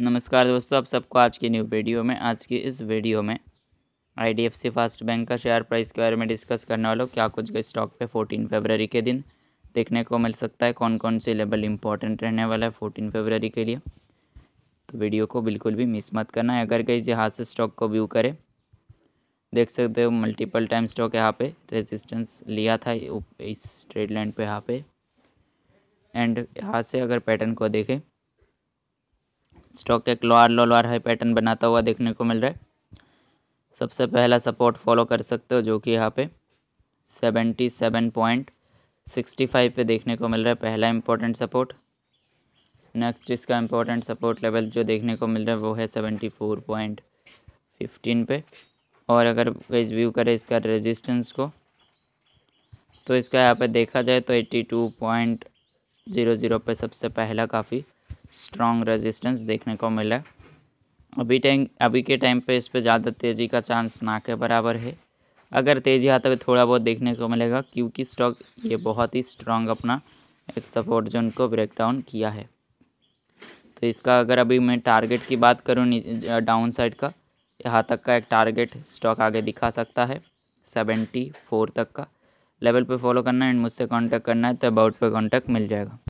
नमस्कार दोस्तों आप सबको आज की न्यू वीडियो में आज की इस वीडियो में आईडीएफसी फास्ट बैंक का शेयर प्राइस के बारे में डिस्कस करने वालों क्या कुछ गए स्टॉक पे 14 फरवरी के दिन देखने को मिल सकता है कौन कौन से लेवल इंपॉर्टेंट रहने वाला है फोर्टीन फरवरी के लिए तो वीडियो को बिल्कुल भी मिस मत करना है अगर कहीं यहाँ से स्टॉक को व्यू करें देख सकते हो मल्टीपल टाइम स्टॉक यहाँ पे रेजिस्टेंस लिया था इस ट्रेड लाइन पर यहाँ पे एंड यहाँ से अगर पैटर्न को देखें स्टॉक एक lower low lower high pattern बनाता हुआ देखने को मिल रहा है सबसे पहला सपोर्ट फॉलो कर सकते हो जो कि यहाँ पे seventy seven point sixty five पर देखने को मिल रहा है पहला इम्पोर्टेंट सपोर्ट नेक्स्ट इसका इम्पोर्टेंट सपोर्ट लेवल जो देखने को मिल रहा है वो है सेवेंटी फोर पॉइंट फिफ्टीन पे और अगर इस व्यू करें इसका रेजिस्टेंस को तो इसका यहाँ पे देखा जाए तो eighty two point zero zero पर सबसे पहला काफ़ी स्ट्रॉन्ग रेजिस्टेंस देखने को मिला अभी टाइम अभी के टाइम पे इस पे ज़्यादा तेज़ी का चांस ना के बराबर है अगर तेज़ी आता है थोड़ा बहुत देखने को मिलेगा क्योंकि स्टॉक ये बहुत ही स्ट्रॉन्ग अपना एक सपोर्ट जोन को ब्रेक डाउन किया है तो इसका अगर अभी मैं टारगेट की बात करूँ डाउन साइड का यहाँ तक का एक टारगेट स्टॉक आगे दिखा सकता है सेवेंटी फोर तक का लेवल पे फॉलो करना है एंड मुझसे कांटेक्ट करना है तो अबाउट पे कांटेक्ट मिल जाएगा